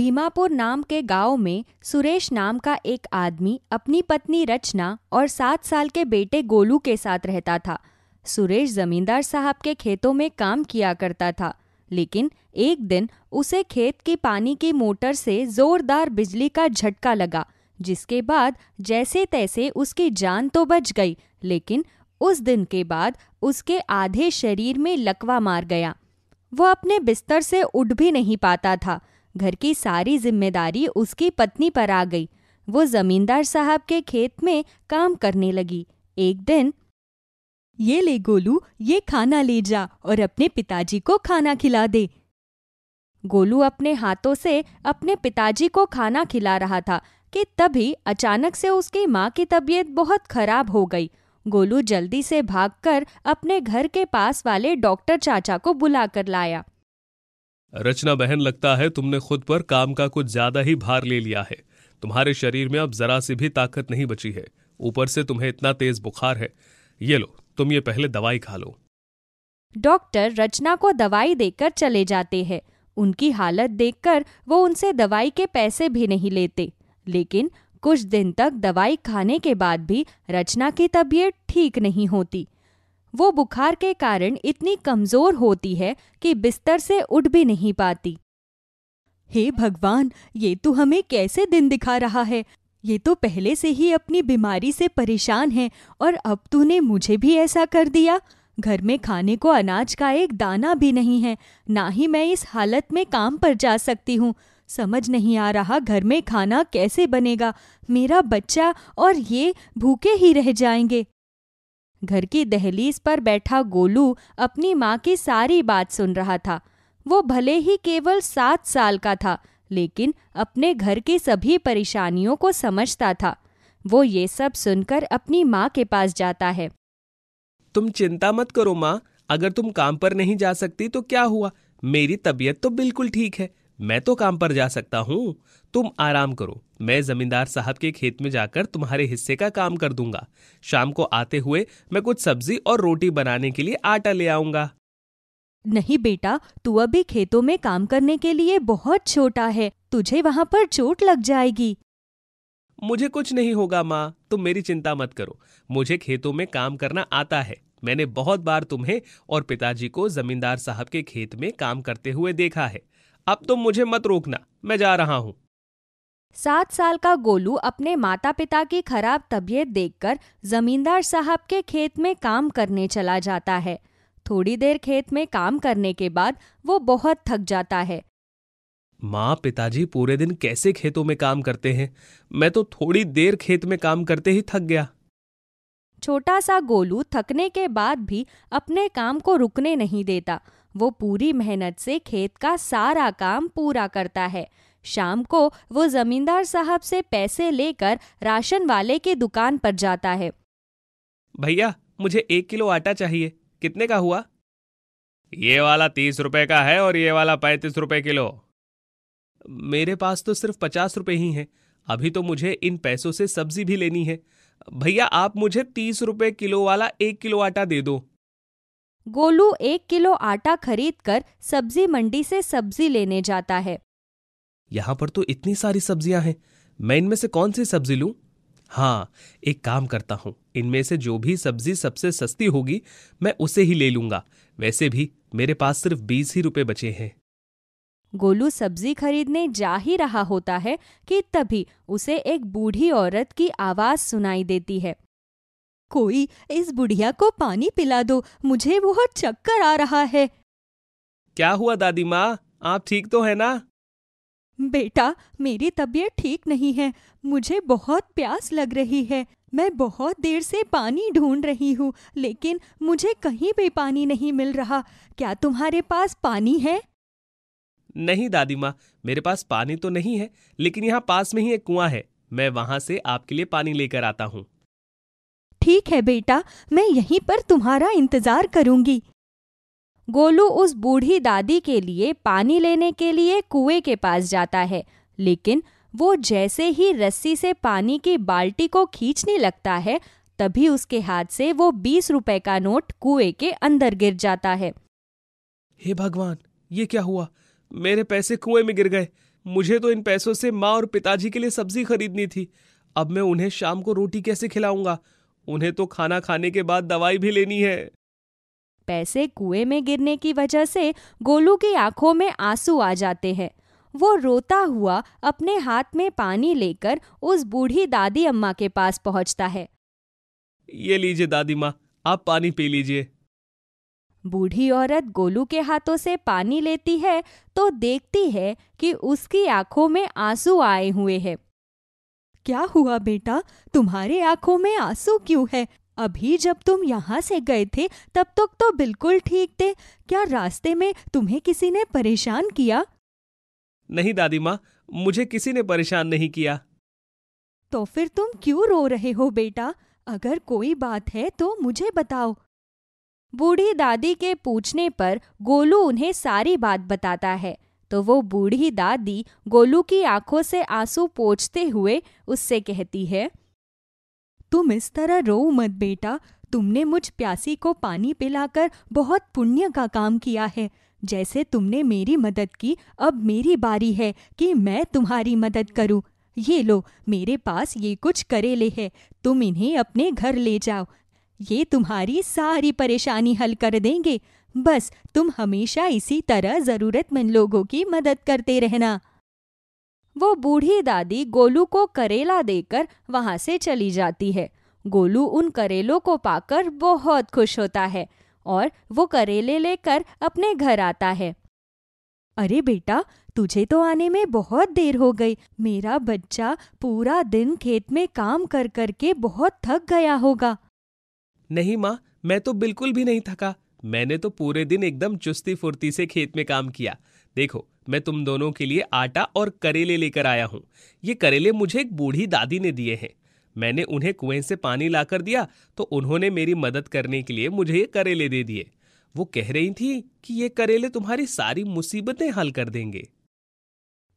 भीमापुर नाम के गांव में सुरेश नाम का एक आदमी अपनी पत्नी रचना और सात साल के बेटे गोलू के साथ रहता था सुरेश जमींदार साहब के खेतों में काम किया करता था लेकिन एक दिन उसे खेत की पानी की मोटर से जोरदार बिजली का झटका लगा जिसके बाद जैसे तैसे उसकी जान तो बच गई लेकिन उस दिन के बाद उसके आधे शरीर में लकवा मार गया वह अपने बिस्तर से उठ भी नहीं पाता था घर की सारी जिम्मेदारी उसकी पत्नी पर आ गई वो जमींदार साहब के खेत में काम करने लगी एक दिन ये ले गोलू ये खाना ले जा और अपने पिताजी को खाना खिला दे गोलू अपने हाथों से अपने पिताजी को खाना खिला रहा था कि तभी अचानक से उसकी माँ की तबीयत बहुत खराब हो गई गोलू जल्दी से भागकर अपने घर के पास वाले डॉक्टर चाचा को बुलाकर लाया रचना बहन लगता है तुमने खुद पर काम का कुछ ज्यादा ही भार ले लिया है तुम्हारे शरीर में अब जरा सी भी ताकत नहीं बची है ऊपर से तुम्हें इतना तेज बुखार है ये लो तुम ये पहले दवाई खा लो डॉक्टर रचना को दवाई देकर चले जाते हैं उनकी हालत देखकर वो उनसे दवाई के पैसे भी नहीं लेते लेकिन कुछ दिन तक दवाई खाने के बाद भी रचना की तबीयत ठीक नहीं होती वो बुखार के कारण इतनी कमजोर होती है कि बिस्तर से उठ भी नहीं पाती हे भगवान ये तो हमें कैसे दिन दिखा रहा है ये तो पहले से ही अपनी बीमारी से परेशान है और अब तूने मुझे भी ऐसा कर दिया घर में खाने को अनाज का एक दाना भी नहीं है ना ही मैं इस हालत में काम पर जा सकती हूँ समझ नहीं आ रहा घर में खाना कैसे बनेगा मेरा बच्चा और ये भूखे ही रह जाएंगे घर की दहलीज पर बैठा गोलू अपनी माँ की सारी बात सुन रहा था वो भले ही केवल सात साल का था लेकिन अपने घर की सभी परेशानियों को समझता था वो ये सब सुनकर अपनी माँ के पास जाता है तुम चिंता मत करो माँ अगर तुम काम पर नहीं जा सकती तो क्या हुआ मेरी तबीयत तो बिल्कुल ठीक है मैं तो काम पर जा सकता हूँ तुम आराम करो मैं जमींदार साहब के खेत में जाकर तुम्हारे हिस्से का काम कर दूंगा शाम को आते हुए मैं कुछ सब्जी और रोटी बनाने के लिए आटा ले आऊंगा नहीं बेटा तू अभी खेतों में काम करने के लिए बहुत छोटा है तुझे वहाँ पर चोट लग जाएगी मुझे कुछ नहीं होगा माँ तुम मेरी चिंता मत करो मुझे खेतों में काम करना आता है मैंने बहुत बार तुम्हें और पिताजी को जमींदार साहब के खेत में काम करते हुए देखा है अब तुम मुझे मत रोकना मैं जा रहा हूँ सात साल का गोलू अपने माता पिता की खराब तबीयत देखकर जमींदार साहब के खेत में काम करने चला जाता है थोड़ी देर खेत में काम करने के बाद वो बहुत थक जाता है माँ पिताजी पूरे दिन कैसे खेतों में काम करते हैं मैं तो थोड़ी देर खेत में काम करते ही थक गया छोटा सा गोलू थकने के बाद भी अपने काम को रुकने नहीं देता वो पूरी मेहनत से खेत का सारा काम पूरा करता है शाम को वो जमींदार साहब से पैसे लेकर राशन वाले के दुकान पर जाता है भैया मुझे एक किलो आटा चाहिए कितने का हुआ ये वाला तीस रुपए का है और ये वाला पैंतीस रुपए किलो मेरे पास तो सिर्फ पचास रुपए ही हैं अभी तो मुझे इन पैसों से सब्जी भी लेनी है भैया आप मुझे तीस रुपए किलो वाला एक किलो आटा दे दो गोलू एक किलो आटा खरीद कर सब्जी मंडी से सब्जी लेने जाता है यहाँ पर तो इतनी सारी सब्जियां हैं मैं इनमें से कौन सी सब्जी लूं हाँ एक काम करता हूँ इनमें से जो भी सब्जी सबसे सस्ती होगी मैं उसे ही ले लूंगा वैसे भी मेरे पास सिर्फ बीस ही रुपए बचे हैं गोलू सब्जी खरीदने जा ही रहा होता है कि तभी उसे एक बूढ़ी औरत की आवाज सुनाई देती है कोई इस बुढ़िया को पानी पिला दो मुझे बहुत चक्कर आ रहा है क्या हुआ दादी माँ आप ठीक तो है ना बेटा मेरी तबीयत ठीक नहीं है मुझे बहुत प्यास लग रही है मैं बहुत देर से पानी ढूंढ रही हूँ लेकिन मुझे कहीं भी पानी नहीं मिल रहा क्या तुम्हारे पास पानी है नहीं दादी माँ मेरे पास पानी तो नहीं है लेकिन यहाँ पास में ही एक कुआं है मैं वहाँ से आपके लिए पानी लेकर आता हूँ ठीक है बेटा मैं यहीं पर तुम्हारा इंतजार करूंगी गोलू उस बूढ़ी दादी के लिए पानी लेने के लिए कुएं के पास जाता है लेकिन वो जैसे ही रस्सी से पानी की बाल्टी को खींचने लगता है तभी उसके हाथ से वो बीस रुपए का नोट कुएं के अंदर गिर जाता है हे भगवान ये क्या हुआ मेरे पैसे कुएं में गिर गए मुझे तो इन पैसों से माँ और पिताजी के लिए सब्जी खरीदनी थी अब मैं उन्हें शाम को रोटी कैसे खिलाऊंगा उन्हें तो खाना खाने के बाद दवाई भी लेनी है पैसे कुएं में गिरने की वजह से गोलू की आंखों में आंसू आ जाते हैं वो रोता हुआ अपने हाथ में पानी लेकर उस बूढ़ी दादी अम्मा के पास पहुंचता है ये लीजिए दादी माँ आप पानी पी लीजिए बूढ़ी औरत गोलू के हाथों से पानी लेती है तो देखती है कि उसकी आंखों में आंसू आए हुए हैं क्या हुआ बेटा तुम्हारे आंखों में आंसू क्यों है अभी जब तुम यहाँ से गए थे तब तक तो, तो, बिल्कुल ठीक थे क्या रास्ते में तुम्हें किसी ने परेशान किया नहीं दादी माँ मुझे किसी ने परेशान नहीं किया तो फिर तुम क्यों रो रहे हो बेटा अगर कोई बात है तो मुझे बताओ बूढ़ी दादी के पूछने पर गोलू उन्हें सारी बात बताता है तो वो बूढ़ी दादी गोलू की आंखों से आंसू पोछते हुए उससे कहती है तुम इस तरह रो मत बेटा तुमने मुझ प्यासी को पानी पिलाकर बहुत पुण्य का काम किया है जैसे तुमने मेरी मदद की अब मेरी बारी है कि मैं तुम्हारी मदद करूं ये लो मेरे पास ये कुछ करेले है तुम इन्हें अपने घर ले जाओ ये तुम्हारी सारी परेशानी हल कर देंगे बस तुम हमेशा इसी तरह ज़रूरतमंद लोगों की मदद करते रहना वो बूढ़ी दादी गोलू को करेला देकर वहां से चली जाती है गोलू उन करेलों को पाकर बहुत खुश होता है और वो करेले लेकर अपने घर आता है अरे बेटा तुझे तो आने में बहुत देर हो गई मेरा बच्चा पूरा दिन खेत में काम कर करके बहुत थक गया होगा नहीं माँ मैं तो बिल्कुल भी नहीं थका मैंने तो पूरे दिन एकदम चुस्ती फुर्ती से खेत में काम किया देखो मैं तुम दोनों के लिए आटा और करेले लेकर आया हूँ ये करेले मुझे एक बूढ़ी दादी ने दिए हैं मैंने उन्हें कुएं से पानी लाकर दिया तो उन्होंने मेरी मदद करने के लिए मुझे ये करेले दे दिए वो कह रही थी कि ये करेले तुम्हारी सारी मुसीबतें हल कर देंगे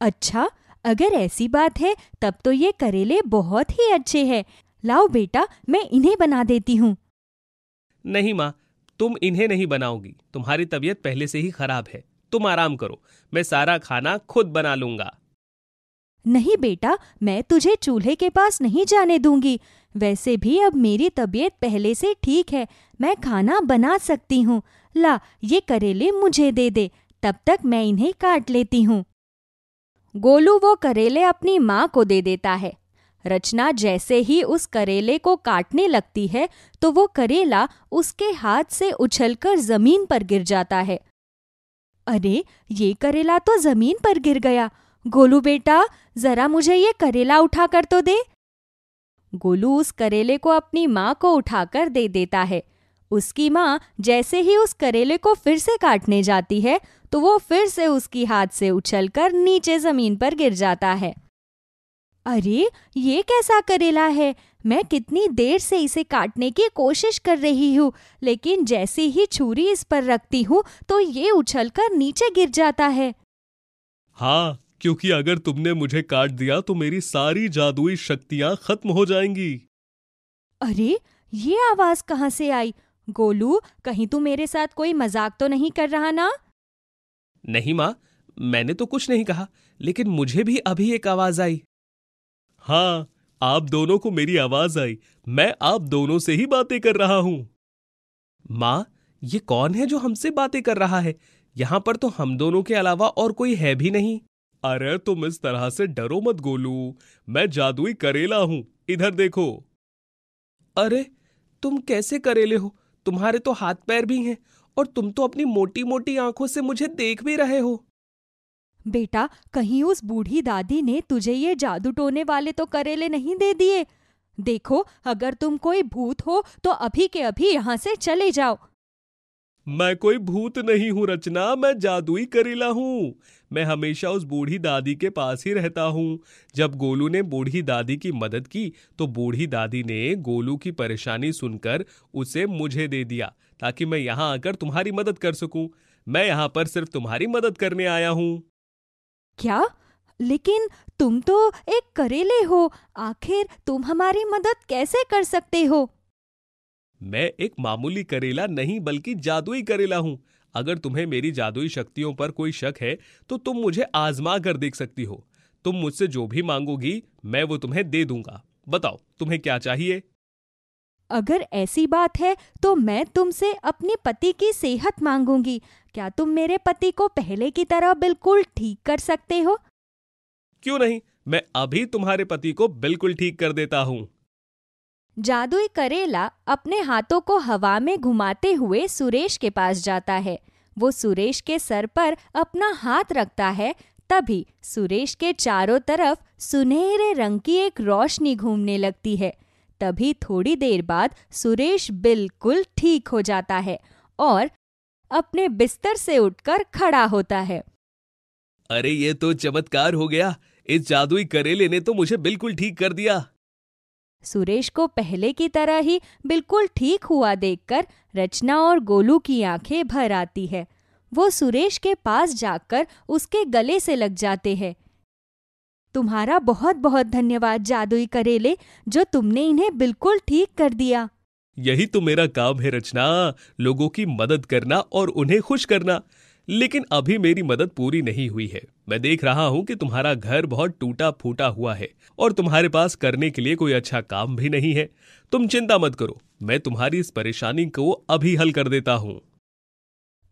अच्छा अगर ऐसी बात है तब तो ये करेले बहुत ही अच्छे हैं लाओ बेटा मैं इन्हें बना देती हूँ नहीं माँ तुम इन्हें नहीं बनाओगी तुम्हारी तबीयत पहले से ही खराब है तुम आराम करो मैं सारा खाना खुद बना लूंगा नहीं बेटा मैं तुझे चूल्हे के पास नहीं जाने दूंगी वैसे भी अब मेरी तबीयत पहले से ठीक है मैं खाना बना सकती हूँ ला ये करेले मुझे दे दे तब तक मैं इन्हें काट लेती हूँ गोलू वो करेले अपनी माँ को दे देता है रचना जैसे ही उस करेले को काटने लगती है तो वो करेला उसके हाथ से उछलकर जमीन पर गिर जाता है अरे ये करेला तो जमीन पर गिर गया गोलू बेटा जरा मुझे ये करेला उठा कर तो दे गोलू उस करेले को अपनी माँ को उठाकर दे देता है उसकी माँ जैसे ही उस करेले को फिर से काटने जाती है तो वो फिर से उसकी हाथ से उछलकर नीचे जमीन पर गिर जाता है अरे ये कैसा करेला है मैं कितनी देर से इसे काटने की कोशिश कर रही हूँ लेकिन जैसे ही छुरी इस पर रखती हूँ तो ये कर नीचे गिर जाता है हाँ क्योंकि अगर तुमने मुझे काट दिया तो मेरी सारी जादुई शक्तियाँ खत्म हो जाएंगी अरे ये आवाज कहाँ से आई गोलू कहीं तू मेरे साथ कोई मजाक तो नहीं कर रहा ना नहीं माँ मैंने तो कुछ नहीं कहा लेकिन मुझे भी अभी एक आवाज आई हाँ आप दोनों को मेरी आवाज आई मैं आप दोनों से ही बातें कर रहा हूं माँ ये कौन है जो हमसे बातें कर रहा है यहां पर तो हम दोनों के अलावा और कोई है भी नहीं अरे तुम इस तरह से डरो मत गोलू मैं जादुई करेला हूं इधर देखो अरे तुम कैसे करेले हो तुम्हारे तो हाथ पैर भी हैं और तुम तो अपनी मोटी मोटी आंखों से मुझे देख भी रहे हो बेटा कहीं उस बूढ़ी दादी ने तुझे ये जादू टोने वाले तो करेले नहीं दे दिए देखो अगर तुम कोई भूत हो तो अभी के अभी यहाँ से चले जाओ मैं कोई भूत नहीं हूँ रचना मैं जादुई करेला हूँ मैं हमेशा उस बूढ़ी दादी के पास ही रहता हूँ जब गोलू ने बूढ़ी दादी की मदद की तो बूढ़ी दादी ने गोलू की परेशानी सुनकर उसे मुझे दे दिया ताकि मैं यहाँ आकर तुम्हारी मदद कर सकूँ मैं यहाँ पर सिर्फ तुम्हारी मदद करने आया हूँ क्या लेकिन तुम तो एक करेले हो आखिर तुम हमारी मदद कैसे कर सकते हो मैं एक मामूली करेला नहीं बल्कि जादुई करेला हूँ अगर तुम्हें मेरी जादुई शक्तियों पर कोई शक है तो तुम मुझे आजमा कर देख सकती हो तुम मुझसे जो भी मांगोगी मैं वो तुम्हें दे दूंगा बताओ तुम्हें क्या चाहिए अगर ऐसी बात है तो मैं तुमसे अपने पति की सेहत मांगूंगी क्या तुम मेरे पति को पहले की तरह बिल्कुल ठीक कर सकते हो क्यों नहीं मैं अभी तुम्हारे पति को बिल्कुल ठीक कर देता हूँ जादुई करेला अपने हाथों को हवा में घुमाते हुए सुरेश के पास जाता है वो सुरेश के सर पर अपना हाथ रखता है तभी सुरेश के चारों तरफ सुनहरे रंग की एक रोशनी घूमने लगती है तभी थोड़ी देर बाद सुरेश बिल्कुल ठीक हो जाता है और अपने बिस्तर से उठकर खड़ा होता है अरे ये तो चमत्कार हो गया इस जादुई करेले ने तो मुझे बिल्कुल ठीक कर दिया सुरेश को पहले की तरह ही बिल्कुल ठीक हुआ देखकर रचना और गोलू की आंखें भर आती है वो सुरेश के पास जाकर उसके गले से लग जाते हैं तुम्हारा बहुत बहुत धन्यवाद जादुई करेले जो तुमने इन्हें बिल्कुल ठीक कर दिया यही तो मेरा काम है रचना लोगों की मदद करना और उन्हें खुश करना लेकिन अभी मेरी मदद पूरी नहीं हुई है मैं देख रहा हूँ कि तुम्हारा घर बहुत टूटा फूटा हुआ है और तुम्हारे पास करने के लिए कोई अच्छा काम भी नहीं है तुम चिंता मत करो मैं तुम्हारी इस परेशानी को अभी हल कर देता हूँ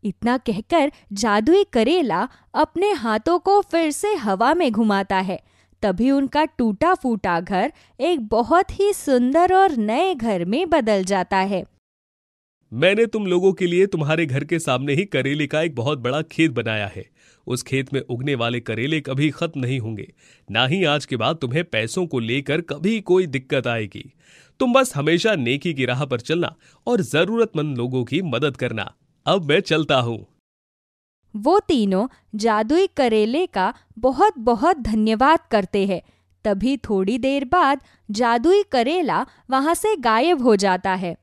इतना कहकर जादुई करेला अपने हाथों को फिर से हवा में घुमाता है तभी उनका टूटा फूटा घर एक बहुत ही सुंदर और नए घर में बदल जाता है मैंने तुम लोगों के लिए तुम्हारे घर के सामने ही करेले का एक बहुत बड़ा खेत बनाया है उस खेत में उगने वाले करेले कभी खत्म नहीं होंगे ना ही आज के बाद तुम्हें पैसों को लेकर कभी कोई दिक्कत आएगी तुम बस हमेशा नेकी की राह पर चलना और जरूरतमंद लोगों की मदद करना अब मैं चलता हूँ वो तीनों जादुई करेले का बहुत बहुत धन्यवाद करते हैं तभी थोड़ी देर बाद जादुई करेला वहाँ से गायब हो जाता है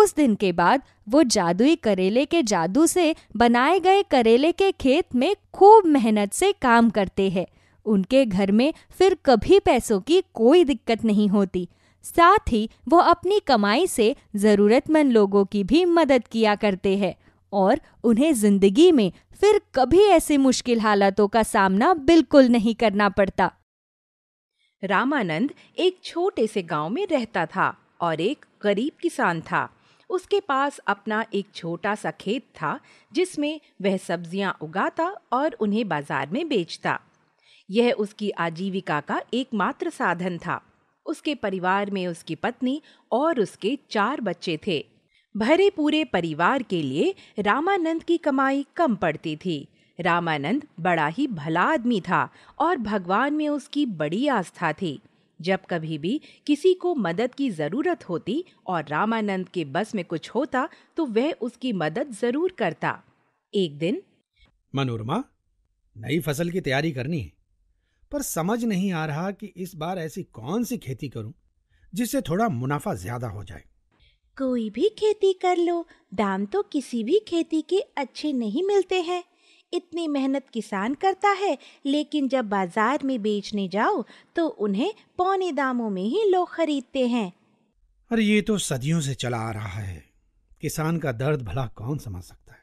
उस दिन के बाद वो जादुई करेले के जादू से बनाए गए करेले के खेत में खूब मेहनत से काम करते हैं उनके घर में फिर कभी पैसों की कोई दिक्कत नहीं होती साथ ही वो अपनी कमाई से ज़रूरतमंद लोगों की भी मदद किया करते हैं और उन्हें जिंदगी में फिर कभी ऐसे मुश्किल हालातों का सामना बिल्कुल नहीं करना पड़ता रामानंद एक छोटे से गांव में रहता था और एक गरीब किसान था उसके पास अपना एक छोटा सा खेत था जिसमें वह सब्जियां उगाता और उन्हें बाजार में बेचता यह उसकी आजीविका का एकमात्र साधन था उसके परिवार में उसकी पत्नी और उसके चार बच्चे थे भरे पूरे परिवार के लिए रामानंद की कमाई कम पड़ती थी रामानंद बड़ा ही भला आदमी था और भगवान में उसकी बड़ी आस्था थी जब कभी भी किसी को मदद की ज़रूरत होती और रामानंद के बस में कुछ होता तो वह उसकी मदद ज़रूर करता एक दिन मनोरमा नई फसल की तैयारी करनी है पर समझ नहीं आ रहा कि इस बार ऐसी कौन सी खेती करूं जिससे थोड़ा मुनाफा ज्यादा हो जाए कोई भी खेती कर लो दाम तो किसी भी खेती के अच्छे नहीं मिलते हैं इतनी मेहनत किसान करता है लेकिन जब बाजार में बेचने जाओ तो उन्हें पौने दामों में ही लोग खरीदते हैं अरे ये तो सदियों से चला आ रहा है किसान का दर्द भला कौन समझ सकता है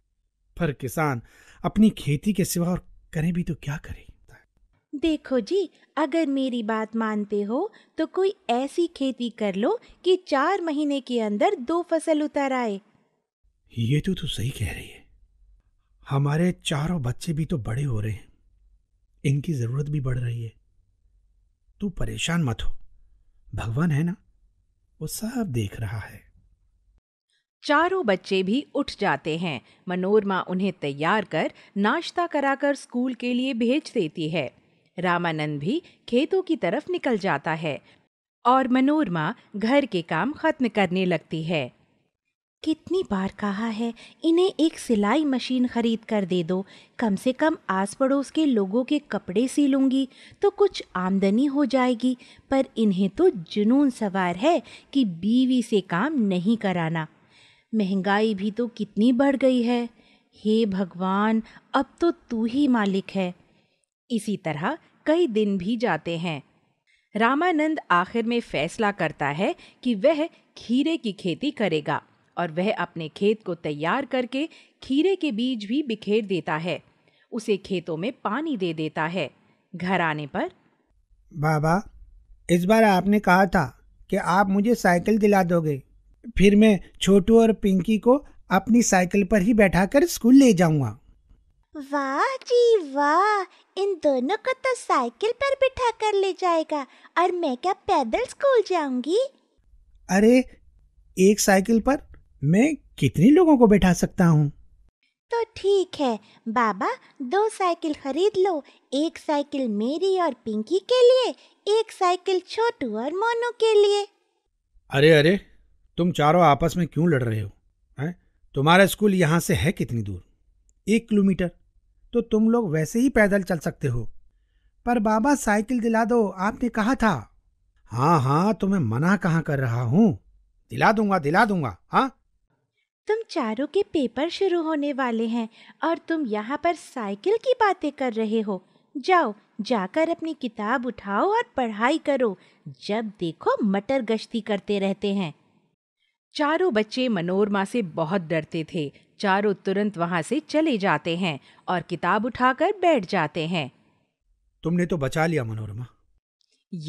पर किसान अपनी खेती के सिवा और करें भी तो क्या करे देखो जी अगर मेरी बात मानते हो तो कोई ऐसी खेती कर लो कि चार महीने के अंदर दो फसल उतर आए ये तो तू सही कह रही है हमारे चारों बच्चे भी तो बड़े हो रहे हैं इनकी जरूरत भी बढ़ रही है तू परेशान मत हो भगवान है ना वो सब देख रहा है चारों बच्चे भी उठ जाते हैं मनोरमा उन्हें तैयार कर नाश्ता कराकर स्कूल के लिए भेज देती है रामानंद भी खेतों की तरफ निकल जाता है और मनोरमा घर के काम खत्म करने लगती है कितनी बार कहा है इन्हें एक सिलाई मशीन खरीद कर दे दो कम से कम आस पड़ोस के लोगों के कपड़े सी लूँगी तो कुछ आमदनी हो जाएगी पर इन्हें तो जुनून सवार है कि बीवी से काम नहीं कराना महंगाई भी तो कितनी बढ़ गई है हे भगवान अब तो तू ही मालिक है इसी तरह कई दिन भी जाते हैं रामानंद आखिर में फैसला करता है कि वह खीरे की खेती करेगा और वह अपने खेत को तैयार करके खीरे के बीज भी बिखेर देता है उसे खेतों में पानी दे देता है घर आने पर बाबा इस बार आपने कहा था कि आप मुझे साइकिल दिला दोगे फिर मैं छोटू और पिंकी को अपनी साइकिल पर ही बैठाकर स्कूल ले जाऊंगा वाह जी वाह इन दोनों को तो साइकिल पर बिठा कर ले जाएगा और मैं क्या पैदल स्कूल जाऊंगी अरे एक साइकिल पर मैं कितने लोगों को बैठा सकता हूँ तो ठीक है बाबा दो साइकिल खरीद लो एक साइकिल मेरी और पिंकी के लिए एक साइकिल छोटू और मोनू के लिए अरे अरे तुम चारों आपस में क्यों लड़ रहे हो है? तुम्हारा स्कूल यहाँ से है कितनी दूर एक किलोमीटर तो तुम लोग वैसे ही पैदल चल सकते हो पर बाबा साइकिल दिला दो आपने कहा था हाँ हाँ तुम्हें तो मना कहाँ कर रहा हूँ दिला दूंगा दिला दूंगा हाँ तुम चारों के पेपर शुरू होने वाले हैं और तुम यहाँ पर साइकिल की बातें कर रहे हो जाओ जाकर अपनी किताब उठाओ और पढ़ाई करो जब देखो मटर गश्ती करते रहते हैं चारों बच्चे मनोरमा से बहुत डरते थे चारों तुरंत वहां से चले जाते हैं और किताब उठाकर बैठ जाते हैं तुमने तो बचा लिया मनोरमा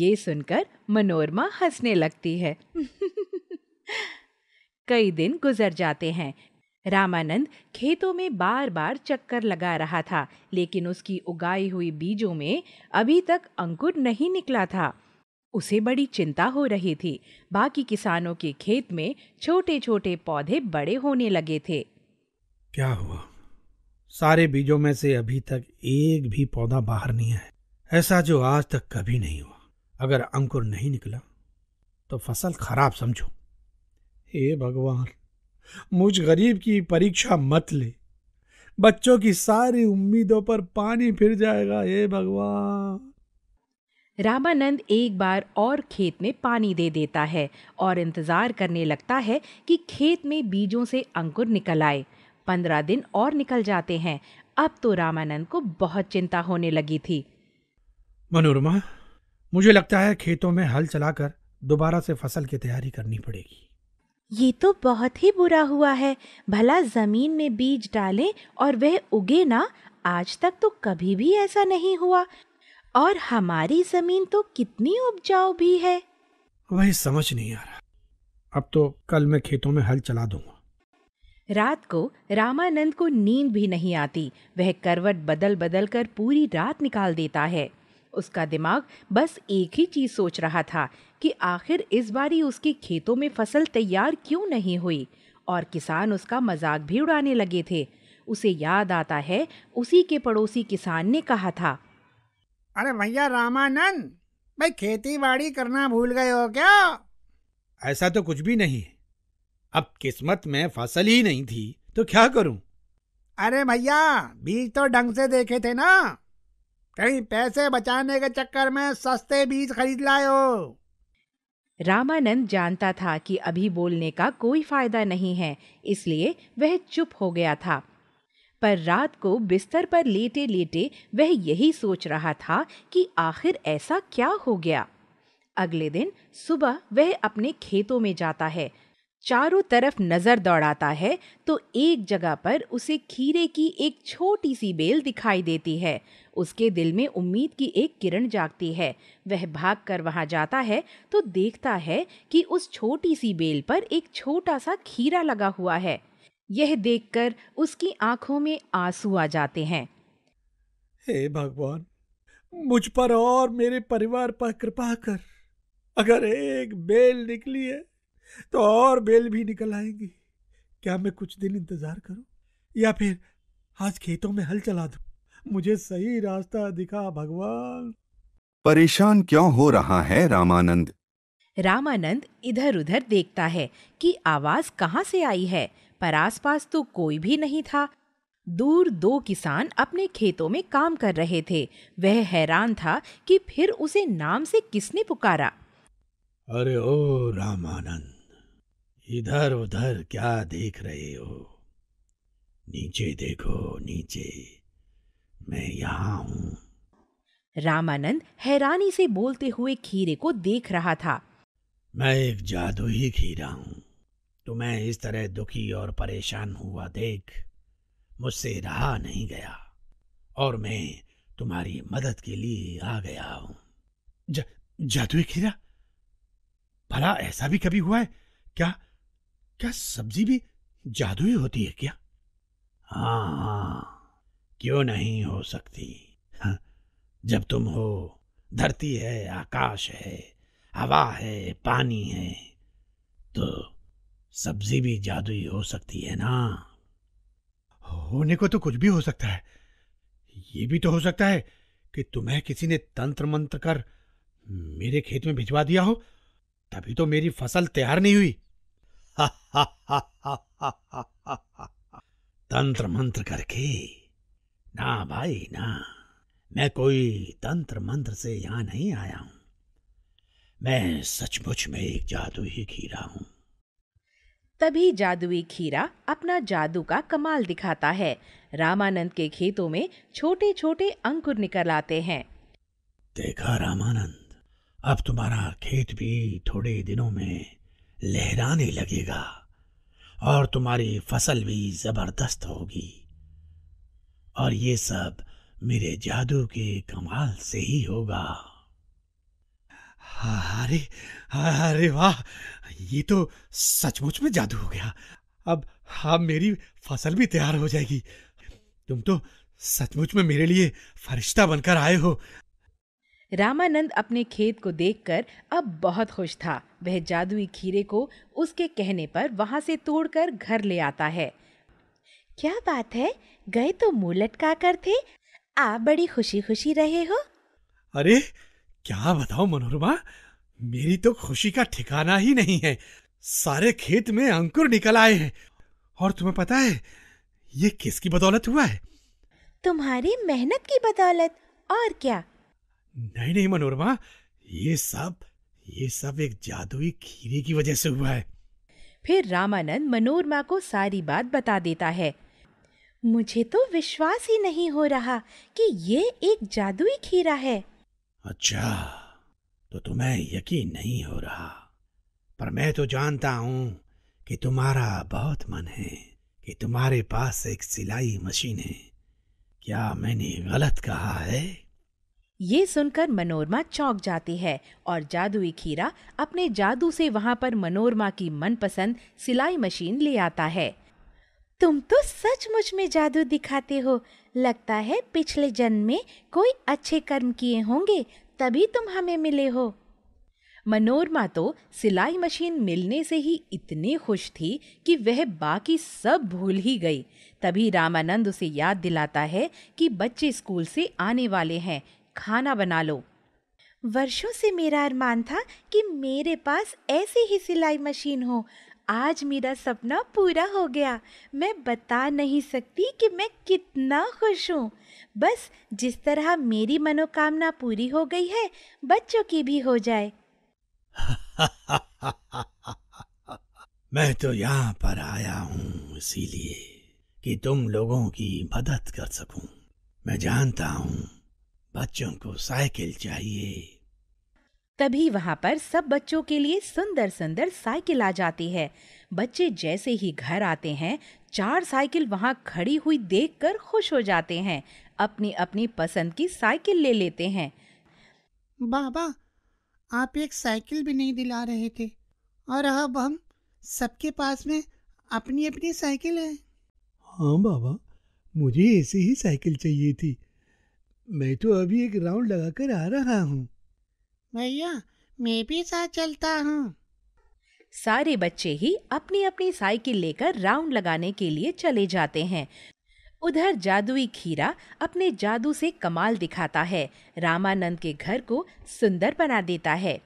ये सुनकर मनोरमा हंसने लगती है कई दिन गुजर जाते हैं रामानंद खेतों में बार बार चक्कर लगा रहा था लेकिन उसकी उगाई हुई बीजों में अभी तक अंकुर नहीं निकला था उसे बड़ी चिंता हो रही थी बाकी किसानों के खेत में छोटे छोटे पौधे बड़े होने लगे थे क्या हुआ सारे बीजों में से अभी तक एक भी पौधा बाहर नहीं आया ऐसा जो आज तक कभी नहीं हुआ अगर अंकुर नहीं निकला तो फसल खराब समझो हे भगवान मुझ गरीब की परीक्षा मत ले बच्चों की सारी उम्मीदों पर पानी फिर जाएगा हे भगवान रामानंद एक बार और खेत में पानी दे देता है और इंतज़ार करने लगता है कि खेत में बीजों से अंकुर निकल आए पंद्रह दिन और निकल जाते हैं अब तो रामानंद को बहुत चिंता होने लगी थी मनोरमा मुझे लगता है खेतों में हल चलाकर दोबारा से फसल की तैयारी करनी पड़ेगी ये तो बहुत ही बुरा हुआ है भला जमीन में बीज डालें और वह उगे ना आज तक तो कभी भी ऐसा नहीं हुआ और हमारी जमीन तो कितनी उपजाऊ भी है वही समझ नहीं आ रहा अब तो कल मैं खेतों में हल चला दूंगा रात को रामानंद को नींद भी नहीं आती वह करवट बदल बदल कर पूरी रात निकाल देता है उसका दिमाग बस एक ही चीज सोच रहा था कि आखिर इस बारी उसके खेतों में फसल तैयार क्यों नहीं हुई और किसान उसका मजाक भी उड़ाने लगे थे उसे याद आता है उसी के पड़ोसी किसान ने कहा था अरे भैया रामानंद भाई खेती बाड़ी करना भूल गए हो क्या ऐसा तो कुछ भी नहीं है अब किस्मत में फसल ही नहीं थी तो क्या करूं अरे भैया बीज तो ढंग से देखे थे ना कहीं पैसे बचाने के चक्कर में सस्ते बीज खरीद लाए हो रामानंद जानता था कि अभी बोलने का कोई फायदा नहीं है इसलिए वह चुप हो गया था पर रात को बिस्तर पर लेटे लेटे वह यही सोच रहा था कि आखिर ऐसा क्या हो गया अगले दिन सुबह वह अपने खेतों में जाता है चारों तरफ नजर दौड़ाता है तो एक जगह पर उसे खीरे की एक छोटी सी बेल दिखाई देती है उसके दिल में उम्मीद की एक किरण जागती है वह भाग कर वहां जाता है तो देखता है कि उस छोटी सी बेल पर एक छोटा सा खीरा लगा हुआ है यह देखकर उसकी आंखों में आंसू आ जाते हैं हे भगवान मुझ पर और मेरे परिवार पर कृपा कर अगर एक बेल निकली है तो और बेल भी निकल आएंगे क्या मैं कुछ दिन इंतजार करूं या फिर आज खेतों में हल चला दूं मुझे सही रास्ता दिखा भगवान परेशान क्यों हो रहा है रामानंद रामानंद इधर उधर देखता है कि आवाज कहाँ से आई है पर आसपास तो कोई भी नहीं था दूर दो किसान अपने खेतों में काम कर रहे थे वह हैरान था कि फिर उसे नाम से किसने पुकारा अरे ओ रामानंद इधर उधर क्या देख रहे हो नीचे देखो नीचे मैं यहाँ हूँ रामानंद हैरानी से बोलते हुए खीरे को देख रहा था मैं एक जादू ही खीरा हूँ तुम्हें इस तरह दुखी और परेशान हुआ देख मुझसे रहा नहीं गया और मैं तुम्हारी मदद के लिए आ गया हूँ जा, खीरा भला ऐसा भी कभी हुआ है क्या क्या सब्जी भी जादुई होती है क्या हाँ हाँ क्यों नहीं हो सकती हाँ, जब तुम हो धरती है आकाश है हवा है पानी है तो सब्जी भी जादुई हो सकती है ना होने को तो कुछ भी हो सकता है ये भी तो हो सकता है कि तुम्हें किसी ने तंत्र मंत्र कर मेरे खेत में भिजवा दिया हो तभी तो मेरी फसल तैयार नहीं हुई तंत्र मंत्र करके ना भाई ना मैं कोई तंत्र मंत्र से यहां नहीं आया हूं मैं सचमुच में एक जादुई खीरा हूं तभी जादुई खीरा अपना जादू का कमाल दिखाता है रामानंद के खेतों में छोटे छोटे अंकुर निकल आते हैं देखा रामानंद अब तुम्हारा खेत भी थोड़े दिनों में लहराने लगेगा और तुम्हारी फसल भी जबरदस्त होगी और ये सब मेरे जादू के कमाल से ही होगा अरे अरे वाह ये तो सचमुच में जादू हो गया अब हाँ मेरी फसल भी तैयार हो जाएगी तुम तो सचमुच में मेरे लिए फरिश्ता बनकर आए हो रामानंद अपने खेत को देखकर अब बहुत खुश था वह जादुई खीरे को उसके कहने पर वहां से तोड़कर घर ले आता है क्या बात है गए तो मुंह लटका कर थे आप बड़ी खुशी खुशी रहे हो अरे क्या बताओ मनोरमा मेरी तो खुशी का ठिकाना ही नहीं है सारे खेत में अंकुर निकल आए हैं और तुम्हें पता है ये किसकी बदौलत हुआ है तुम्हारी मेहनत की बदौलत और क्या नहीं नहीं मनोरमा ये सब ये सब एक जादुई खीरे की वजह से हुआ है फिर रामानंद मनोरमा को सारी बात बता देता है मुझे तो विश्वास ही नहीं हो रहा कि ये एक जादुई खीरा है अच्छा तो तुम्हें यकीन नहीं हो रहा पर मैं तो जानता हूँ कि तुम्हारा बहुत मन है कि तुम्हारे पास एक सिलाई मशीन है क्या मैंने गलत कहा है ये सुनकर मनोरमा चौंक जाती है और जादुई खीरा अपने जादू से वहां पर मनोरमा की मनपसंद सिलाई मशीन ले आता है तुम तो सचमुच में जादू दिखाते हो लगता है पिछले जन्म में कोई अच्छे कर्म किए होंगे तभी तुम हमें मिले हो मनोरमा तो सिलाई मशीन मिलने से ही इतनी खुश थी कि वह बाकी सब भूल ही गई तभी रामानंद उसे याद दिलाता है कि बच्चे स्कूल से आने वाले हैं खाना बना लो वर्षों से मेरा अरमान था कि मेरे पास ऐसी ही सिलाई मशीन हो आज मेरा सपना पूरा हो गया मैं बता नहीं सकती कि मैं कितना खुश हूँ बस जिस तरह मेरी मनोकामना पूरी हो गई है बच्चों की भी हो जाए मैं तो यहाँ पर आया हूँ इसीलिए कि तुम लोगों की मदद कर सकूं मैं जानता हूँ बच्चों को साइकिल चाहिए तभी वहाँ पर सब बच्चों के लिए सुंदर सुंदर साइकिल आ जाती है बच्चे जैसे ही घर आते हैं चार साइकिल वहाँ खड़ी हुई देखकर खुश हो जाते हैं अपनी अपनी पसंद की साइकिल ले लेते हैं बाबा आप एक साइकिल भी नहीं दिला रहे थे और अब हम सबके पास में अपनी अपनी साइकिल है हाँ बाबा मुझे ऐसी ही साइकिल चाहिए थी मैं तो अभी एक राउंड लगाकर आ रहा हूँ भैया मैं भी साथ चलता हूँ सारे बच्चे ही अपनी अपनी साइकिल लेकर राउंड लगाने के लिए चले जाते हैं उधर जादुई खीरा अपने जादू से कमाल दिखाता है रामानंद के घर को सुंदर बना देता है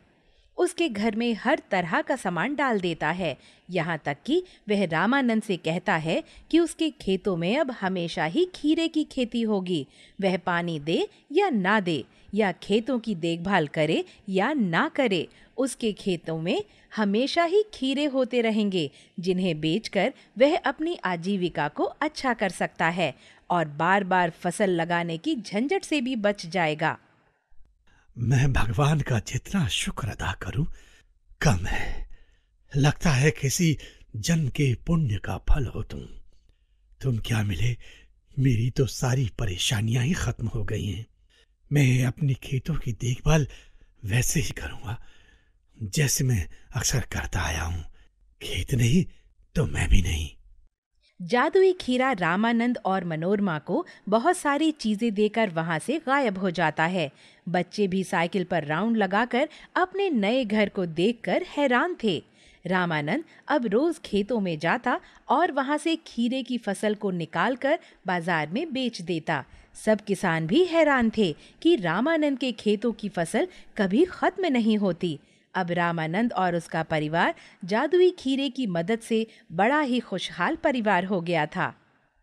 उसके घर में हर तरह का सामान डाल देता है यहाँ तक कि वह रामानंद से कहता है कि उसके खेतों में अब हमेशा ही खीरे की खेती होगी वह पानी दे या ना दे या खेतों की देखभाल करे या ना करे उसके खेतों में हमेशा ही खीरे होते रहेंगे जिन्हें बेचकर वह अपनी आजीविका को अच्छा कर सकता है और बार बार फसल लगाने की झंझट से भी बच जाएगा मैं भगवान का जितना शुक्र अदा करूं कम है लगता है किसी जन्म के पुण्य का फल हो तुम तुम क्या मिले मेरी तो सारी परेशानियां ही खत्म हो गई हैं मैं अपने खेतों की देखभाल वैसे ही करूंगा जैसे मैं अक्सर करता आया हूं खेत नहीं तो मैं भी नहीं जादुई खीरा रामानंद और मनोरमा को बहुत सारी चीजें देकर वहां से गायब हो जाता है बच्चे भी साइकिल पर राउंड लगाकर अपने नए घर को देखकर हैरान थे रामानंद अब रोज खेतों में जाता और वहां से खीरे की फसल को निकालकर बाजार में बेच देता सब किसान भी हैरान थे कि रामानंद के खेतों की फसल कभी खत्म नहीं होती अब रामानंद और उसका परिवार जादुई खीरे की मदद से बड़ा ही खुशहाल परिवार हो गया था